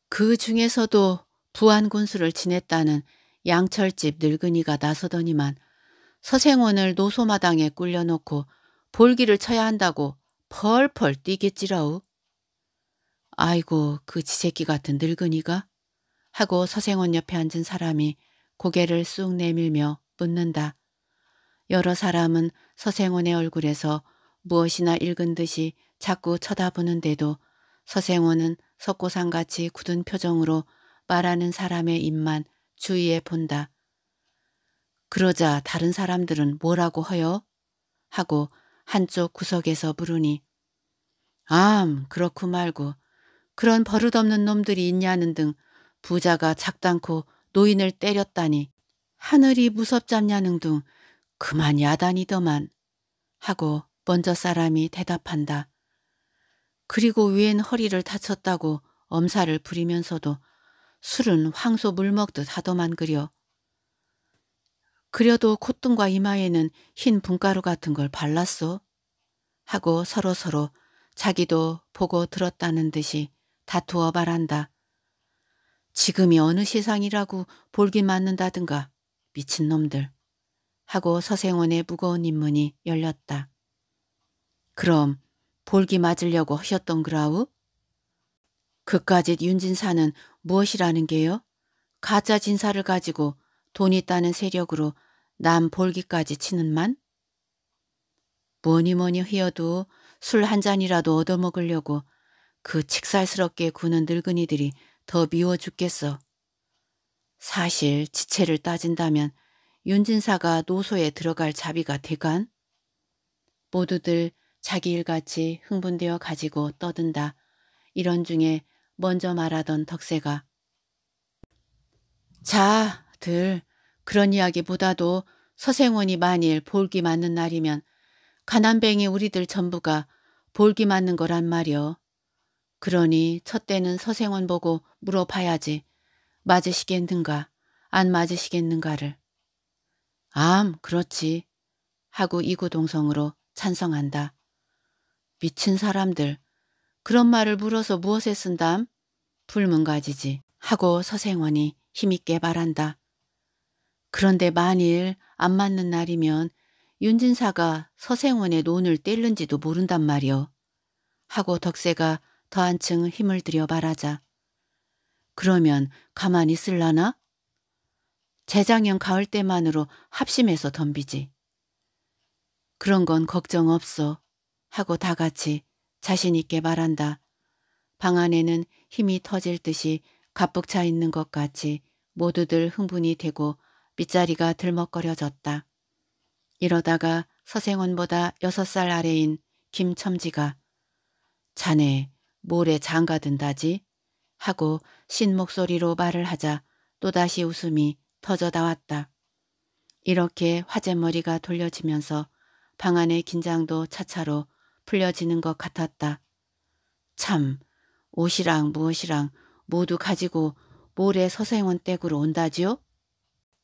그 중에서도 부안군수를 지냈다는 양철집 늙은이가 나서더니만 서생원을 노소마당에 꿀려놓고 볼기를 쳐야 한다고 펄펄 뛰겠지라우. 아이고 그 지새끼 같은 늙은이가? 하고 서생원 옆에 앉은 사람이 고개를 쑥 내밀며 묻는다. 여러 사람은 서생원의 얼굴에서 무엇이나 읽은 듯이 자꾸 쳐다보는데도 서생원은 석고상같이 굳은 표정으로 말하는 사람의 입만 주위에 본다. 그러자 다른 사람들은 뭐라고 허여? 하고 한쪽 구석에서 부르니 암 그렇고 말고 그런 버릇없는 놈들이 있냐는 등 부자가 작당코 노인을 때렸다니 하늘이 무섭잡냐는 둥 그만 야단이더만 하고 먼저 사람이 대답한다. 그리고 위엔 허리를 다쳤다고 엄살을 부리면서도 술은 황소 물 먹듯 하더만 그려. 그려도 콧등과 이마에는 흰 분가루 같은 걸 발랐소. 하고 서로서로 서로 자기도 보고 들었다는 듯이 다투어 말한다. 지금이 어느 세상이라고 볼기 맞는다든가 미친놈들 하고 서생원의 무거운 입문이 열렸다. 그럼 볼기 맞으려고 하셨던 그라우? 그까짓 윤진사는 무엇이라는 게요? 가짜 진사를 가지고 돈 있다는 세력으로 남 볼기까지 치는 만? 뭐니 뭐니 휘어도 술 한 잔이라도 얻어먹으려고 그 칙살스럽게 구는 늙은이들이 더 미워 죽겠어. 사실 지체를 따진다면 윤진사가 노소에 들어갈 자비가 되간? 모두들 자기 일같이 흥분되어 가지고 떠든다. 이런 중에 먼저 말하던 덕세가 자들 그런 이야기보다도 서생원이 만일 볼기 맞는 날이면 가난뱅이 우리들 전부가 볼기 맞는 거란 말이오 그러니 첫 때는 서생원 보고 물어봐야지 맞으시겠는가 안 맞으시겠는가를. 암 그렇지 하고 이구동성으로 찬성한다. 미친 사람들 그런 말을 물어서 무엇에 쓴담? 불문가지지 하고 서생원이 힘있게 말한다. 그런데 만일 안 맞는 날이면 윤진사가 서생원의 논을 뗄는지도 모른단 말이오. 하고 덕세가 더 한층 힘을 들여 말하자. 그러면 가만히 있을라나? 재작년 가을 때만으로 합심해서 덤비지. 그런 건 걱정 없어. 하고 다 같이 자신 있게 말한다. 방 안에는 힘이 터질 듯이 가뿍 차 있는 것 같이 모두들 흥분이 되고 빗자리가 들먹거려졌다. 이러다가 서생원보다 여섯 살 아래인 김첨지가 자네 모래 장가든다지 하고 신 목소리로 말을 하자 또다시 웃음이 터져 나왔다. 이렇게 화제머리가 돌려지면서 방 안의 긴장도 차차로 풀려지는 것 같았다. 참, 옷이랑 무엇이랑 모두 가지고 모래 서생원 댁으로 온다지요?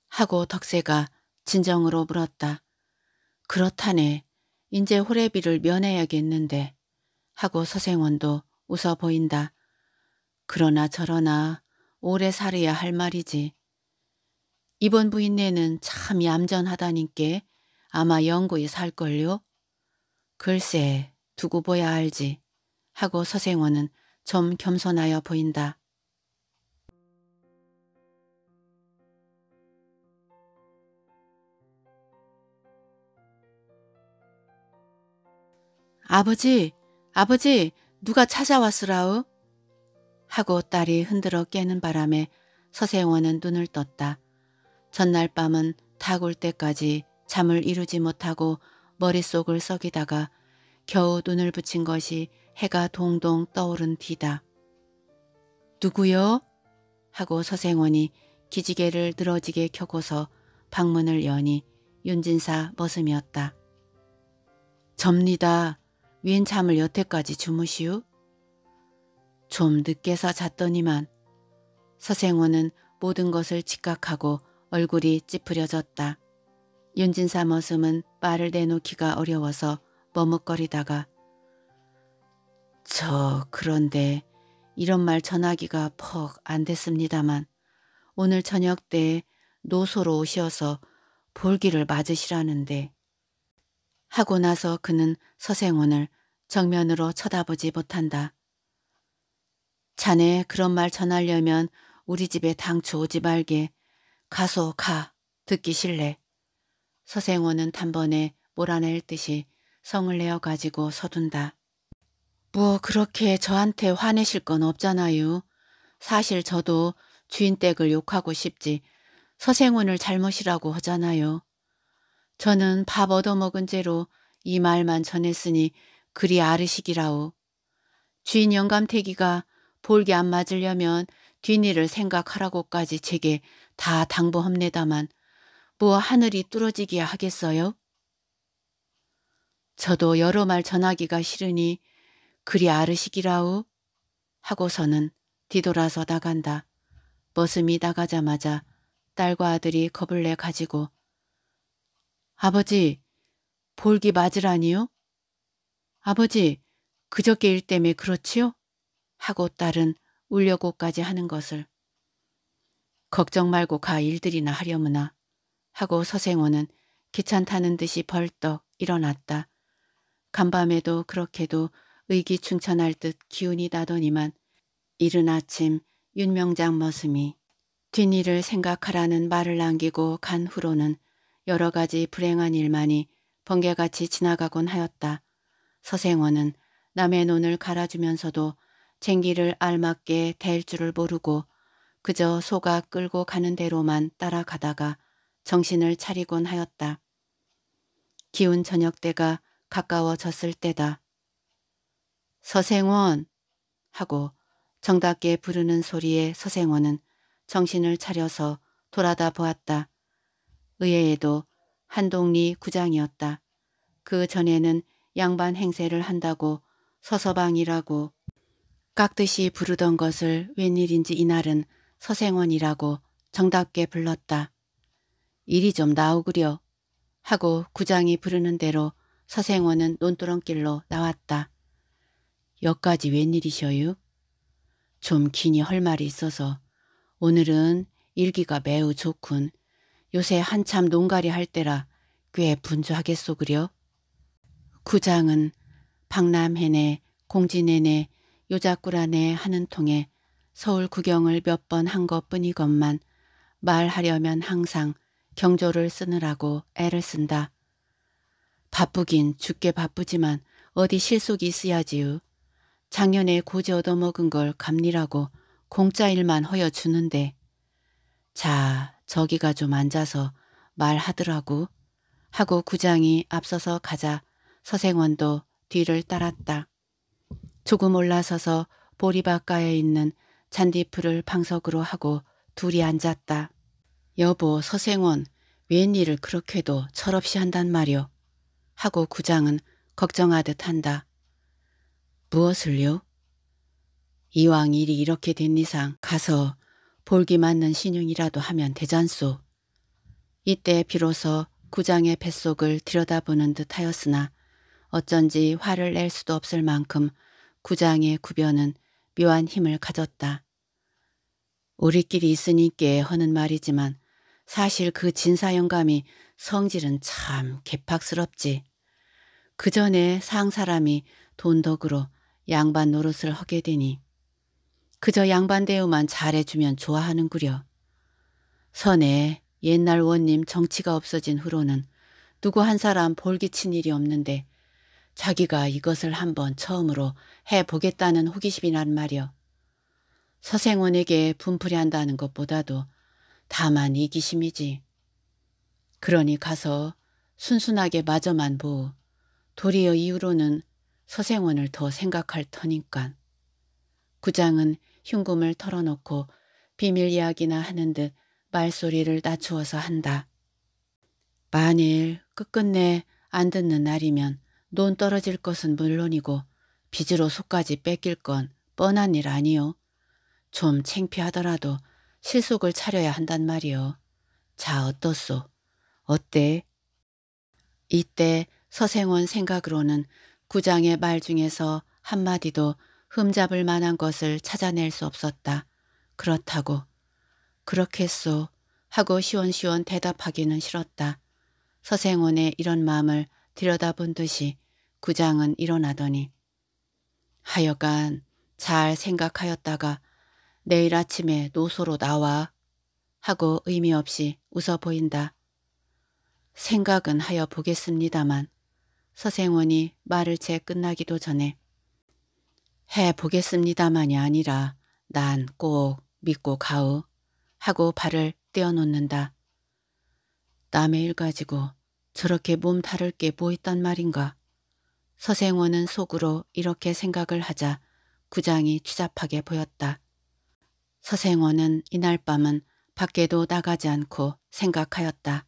하고 덕세가 진정으로 물었다. 그렇다네. 이제 호래비를 면해야겠는데. 하고 서생원도 웃어 보인다. 그러나 저러나 오래 살아야 할 말이지. 이번 부인네는 참 얌전하다니께 아마 영구히 살걸요. 글쎄 두고 보야 알지 하고 서생원은 좀 겸손하여 보인다. 아버지, 아버지, 누가 찾아왔으라우? 하고 딸이 흔들어 깨는 바람에 서세원은 눈을 떴다. 전날 밤은 탁올 때까지 잠을 이루지 못하고 머릿속을 썩이다가 겨우 눈을 붙인 것이 해가 동동 떠오른 뒤다. 누구요? 하고 서생원이 기지개를 늘어지게 켜고서 방문을 여니 윤진사 머슴이었다. 접니다. 웬 잠을 여태까지 주무시우? 좀 늦게서 잤더니만 서생원은 모든 것을 직각하고 얼굴이 찌푸려졌다. 윤진사 머슴은 말을 내놓기가 어려워서 머뭇거리다가 저 그런데 이런 말 전하기가 퍽 안 됐습니다만 오늘 저녁 때 노소로 오셔서 볼기를 맞으시라는데 하고 나서 그는 서생원을 정면으로 쳐다보지 못한다. 자네 그런 말 전하려면 우리 집에 당초 오지 말게. 가소 가. 듣기 싫래. 서생원은 단번에 몰아낼 듯이 성을 내어 가지고 서둔다. 뭐 그렇게 저한테 화내실 건 없잖아요. 사실 저도 주인 댁을 욕하고 싶지 서생원을 잘못이라고 하잖아요. 저는 밥 얻어먹은 죄로 이 말만 전했으니 그리 아르시기라오. 주인 영감태기가 볼게 안 맞으려면 뒷일을 생각하라고까지 제게 다 당부합니다만 뭐 하늘이 뚫어지기야 하겠어요? 저도 여러 말 전하기가 싫으니 그리 아르시기라우 하고서는 뒤돌아서 나간다. 머슴이 나가자마자 딸과 아들이 겁을 내 가지고 아버지 볼기 맞으라니요? 아버지, 그저께 일 때문에 그렇지요? 하고 딸은 울려고까지 하는 것을. 걱정 말고 가 일들이나 하려무나 하고 서생호는 귀찮다는 듯이 벌떡 일어났다. 간밤에도 그렇게도 의기충천할 듯 기운이 나더니만 이른 아침 윤명장 머슴이 뒷일을 생각하라는 말을 남기고 간 후로는 여러 가지 불행한 일만이 번개같이 지나가곤 하였다. 서생원은 남의 눈을 갈아주면서도 쟁기를 알맞게 댈 줄을 모르고 그저 소가 끌고 가는 대로만 따라가다가 정신을 차리곤 하였다. 기운 저녁 때가 가까워졌을 때다. 서생원 하고 정답게 부르는 소리에 서생원은 정신을 차려서 돌아다 보았다. 의외에도 한동리 구장이었다. 그 전에는 양반 행세를 한다고 서서방이라고 깍듯이 부르던 것을 웬일인지 이날은 서생원이라고 정답게 불렀다. 일이 좀 나오구려 하고 구장이 부르는 대로 서생원은 논두렁길로 나왔다. 여까지 웬일이셔유? 좀 기니 할 말이 있어서 오늘은 일기가 매우 좋군. 요새 한참 농가리 할 때라 꽤 분주하겠소 그려? 구장은 박남해내공진해내요자꾸라내 하는 통에 서울 구경을 몇 번 한 것뿐이건만 말하려면 항상 경조를 쓰느라고 애를 쓴다. 바쁘긴 죽게 바쁘지만 어디 실속이 있어야지요. 작년에 고지 얻어먹은 걸 갚니라고 공짜 일만 허여주는데 자 저기가 좀 앉아서 말하더라고 하고 구장이 앞서서 가자 서생원도 뒤를 따랐다. 조금 올라서서 보리바가에 있는 잔디풀을 방석으로 하고 둘이 앉았다. 여보 서생원 웬일을 그렇게도 철없이 한단 말이오. 하고 구장은 걱정하듯 한다. 무엇을요? 이왕 일이 이렇게 된 이상 가서 볼기 맞는 신용이라도 하면 되잖소. 이때 비로소 구장의 뱃속을 들여다보는 듯 하였으나 어쩐지 화를 낼 수도 없을 만큼 구장의 구변은 묘한 힘을 가졌다. 우리끼리 있으니께 허는 말이지만 사실 그 진사영감이 성질은 참 개팍스럽지. 그 전에 상 사람이 돈덕으로 양반 노릇을 하게 되니 그저 양반 대우만 잘해주면 좋아하는구려. 선에 옛날 원님 정치가 없어진 후로는 누구 한 사람 볼기친 일이 없는데 자기가 이것을 한번 처음으로 해보겠다는 호기심이란 말이여 서생원에게 분풀이 한다는 것보다도 다만 이기심이지. 그러니 가서 순순하게 마저만 보 도리어 이후로는 서생원을 더 생각할 터니깐. 구장은 흉금을 털어놓고 비밀 이야기나 하는 듯 말소리를 낮추어서 한다. 만일 끝끝내 안 듣는 날이면 논 떨어질 것은 물론이고 빚으로 속까지 뺏길 건 뻔한 일 아니요. 좀 창피하더라도 실속을 차려야 한단 말이요. 자 어떻소? 어때? 이때 서생원 생각으로는 구장의 말 중에서 한마디도 흠잡을 만한 것을 찾아낼 수 없었다. 그렇다고 그렇겠소 하고 시원시원 대답하기는 싫었다. 서생원의 이런 마음을 들여다본 듯이 구장은 일어나더니 하여간 잘 생각하였다가 내일 아침에 노소로 나와 하고 의미 없이 웃어 보인다. 생각은 하여 보겠습니다만 서생원이 말을 채 끝나기도 전에 해 보겠습니다만이 아니라 난 꼭 믿고 가우 하고 발을 떼어놓는다. 남의 일 가지고 저렇게 몸 다를 게 뭐 있단 말인가. 서생원은 속으로 이렇게 생각을 하자 구장이 추잡하게 보였다. 서생원은 이날 밤은 밖에도 나가지 않고 생각하였다.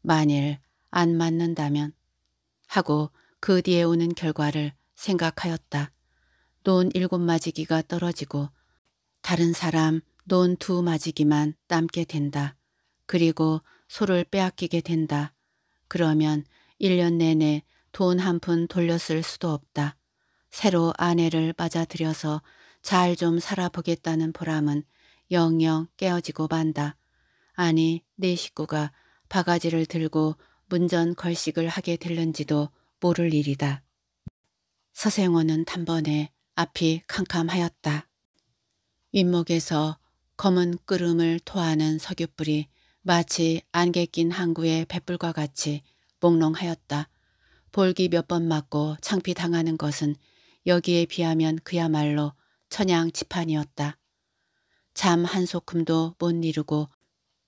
만일 안 맞는다면 하고 그 뒤에 오는 결과를 생각하였다. 논 일곱 마지기가 떨어지고 다른 사람 논 두 마지기만 남게 된다. 그리고 소를 빼앗기게 된다. 그러면 1년 내내 돈 한 푼 돌렸을 수도 없다. 새로 아내를 빠아들여서잘 좀 살아보겠다는 보람은 영영 깨어지고 만다. 아니 내 네 식구가 바가지를 들고 문전 걸식을 하게 될는지도 모를 일이다. 서생원은 단번에 앞이 캄캄하였다. 윗목에서 검은 끓음을 토하는 석유불이 마치 안개 낀 항구의 뱃불과 같이 몽롱하였다. 볼기 몇 번 맞고 창피당하는 것은 여기에 비하면 그야말로 천양지판이었다. 잠 한 소큼도 못 이루고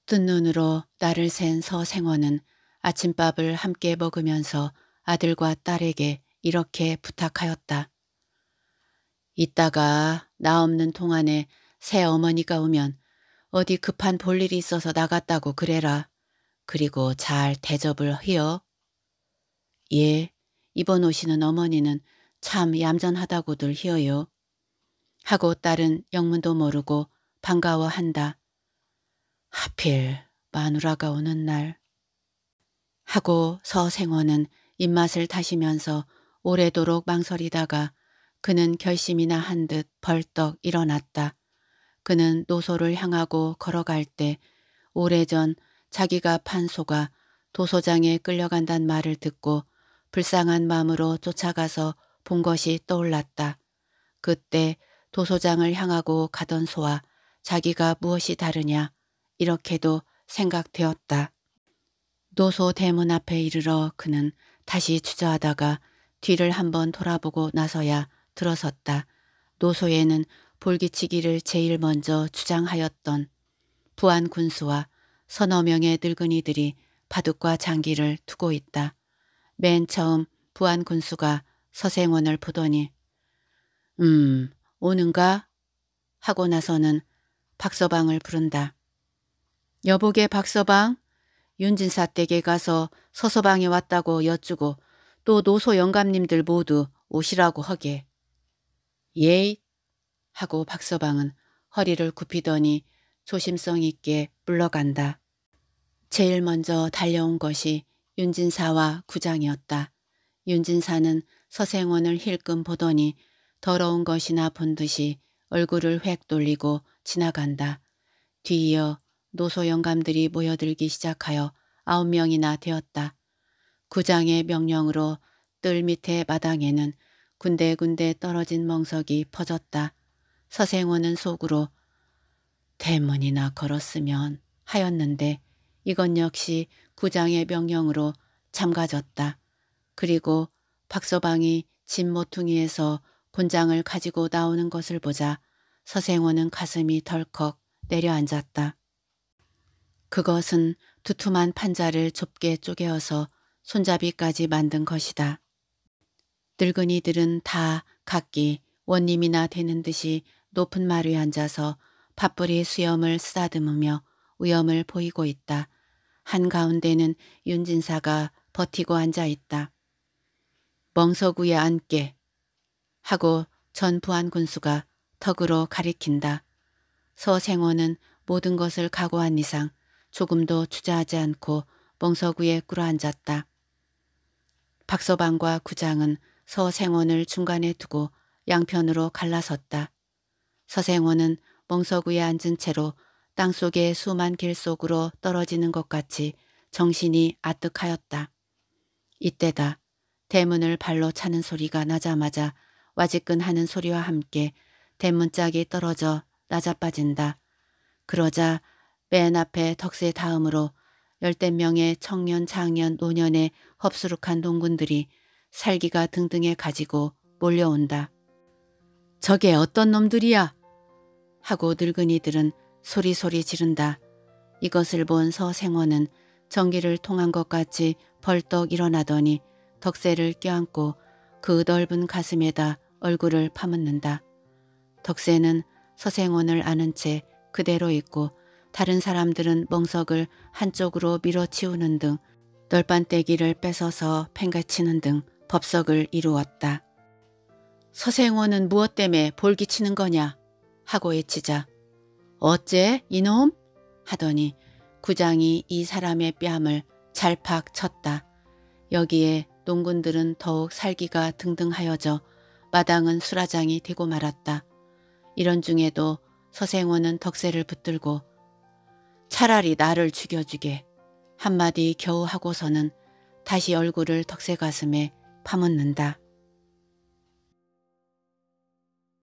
뜬 눈으로 나를 센 서생원은 아침밥을 함께 먹으면서 아들과 딸에게 이렇게 부탁하였다. 이따가 나 없는 동안에 새 어머니가 오면 어디 급한 볼일이 있어서 나갔다고 그래라. 그리고 잘 대접을 해요. 예, 이번 오시는 어머니는 참 얌전하다고들 히어요. 하고 딸은 영문도 모르고 반가워한다. 하필 마누라가 오는 날. 하고 서생원은 입맛을 다시면서 오래도록 망설이다가 그는 결심이나 한 듯 벌떡 일어났다. 그는 노소를 향하고 걸어갈 때 오래전 자기가 판 소가 도소장에 끌려간단 말을 듣고 불쌍한 마음으로 쫓아가서 본 것이 떠올랐다. 그때 도소장을 향하고 가던 소와 자기가 무엇이 다르냐 이렇게도 생각되었다. 노소 대문 앞에 이르러 그는 다시 주저하다가 뒤를 한번 돌아보고 나서야 들어섰다. 노소에는 볼기치기를 제일 먼저 주장하였던 부안 군수와 서너 명의 늙은이들이 바둑과 장기를 두고 있다. 맨 처음 부안 군수가 서생원을 보더니 음 오는가? 하고 나서는 박서방을 부른다. 여보게 박서방 윤진사 댁에 가서 서서방이 왔다고 여쭈고 또 노소 영감님들 모두 오시라고 하게예 하고 박서방은 허리를 굽히더니 조심성 있게 물러간다. 제일 먼저 달려온 것이 윤진사와 구장이었다. 윤진사는 서생원을 힐끔 보더니 더러운 것이나 본 듯이 얼굴을 획 돌리고 지나간다. 뒤이어 노소 영감들이 모여들기 시작하여 아홉 명이나 되었다. 구장의 명령으로 뜰 밑에 마당에는 군데군데 떨어진 멍석이 퍼졌다. 서생원은 속으로 대문이나 걸었으면 하였는데 이건 역시 구장의 명령으로 잠가졌다. 그리고 박서방이 진 모퉁이에서 곤장을 가지고 나오는 것을 보자 서생원은 가슴이 덜컥 내려앉았다. 그것은 두툼한 판자를 좁게 쪼개어서 손잡이까지 만든 것이다. 늙은이들은 다 각기 원님이나 되는 듯이 높은 말 위에 앉아서 밥벌이 수염을 쓰다듬으며 위험을 보이고 있다. 한가운데는 윤진사가 버티고 앉아있다. 멍석우에 앉게 하고 전 부안군수가 턱으로 가리킨다. 서생원은 모든 것을 각오한 이상 조금도 주저하지 않고 멍석우에 꿇어앉았다. 박서방과 구장은 서생원을 중간에 두고 양편으로 갈라섰다. 서생원은 멍석위에 앉은 채로 땅속의 수만 길 속으로 떨어지는 것 같이 정신이 아득하였다. 이때다. 대문을 발로 차는 소리가 나자마자 와지끈 하는 소리와 함께 대문짝이 떨어져 나자빠진다 그러자 맨 앞에 덕세 다음으로 열댓 명의 청년, 장년, 노년의 헙수룩한 농군들이 살기가 등등해 가지고 몰려온다. 저게 어떤 놈들이야? 하고 늙은이들은 소리소리 지른다. 이것을 본 서생원은 전기를 통한 것 같이 벌떡 일어나더니 덕세를 껴안고 그 넓은 가슴에다 얼굴을 파묻는다. 덕세는 서생원을 아는 채 그대로 있고 다른 사람들은 멍석을 한쪽으로 밀어치우는 등 널빤떼기를 뺏어서 팽개치는 등 법석을 이루었다. 서생원은 무엇 때문에 볼기치는 거냐? 하고 외치자 어째 이놈? 하더니 구장이 이 사람의 뺨을 잘팍 쳤다. 여기에 농군들은 더욱 살기가 등등하여져 마당은 수라장이 되고 말았다. 이런 중에도 서생원은 덕세를 붙들고 차라리 나를 죽여주게 한마디 겨우 하고서는 다시 얼굴을 덕세 가슴에 파묻는다.